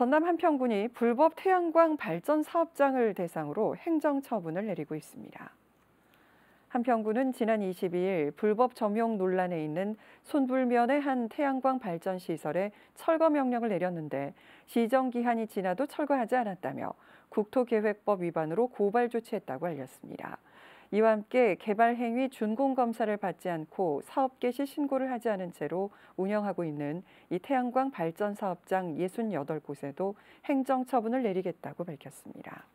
전남 한평군이 불법 태양광 발전 사업장을 대상으로 행정 처분을 내리고 있습니다. 한평군은 지난 22일 불법 점용 논란에 있는 손불면의 한 태양광 발전 시설에 철거 명령을 내렸는데 시정 기한이 지나도 철거하지 않았다며 국토계획법 위반으로 고발 조치했다고 알렸습니다. 이와 함께 개발 행위 준공 검사를 받지 않고 사업 개시 신고를 하지 않은 채로 운영하고 있는 이 태양광 발전 사업장 68곳에도 행정 처분을 내리겠다고 밝혔습니다.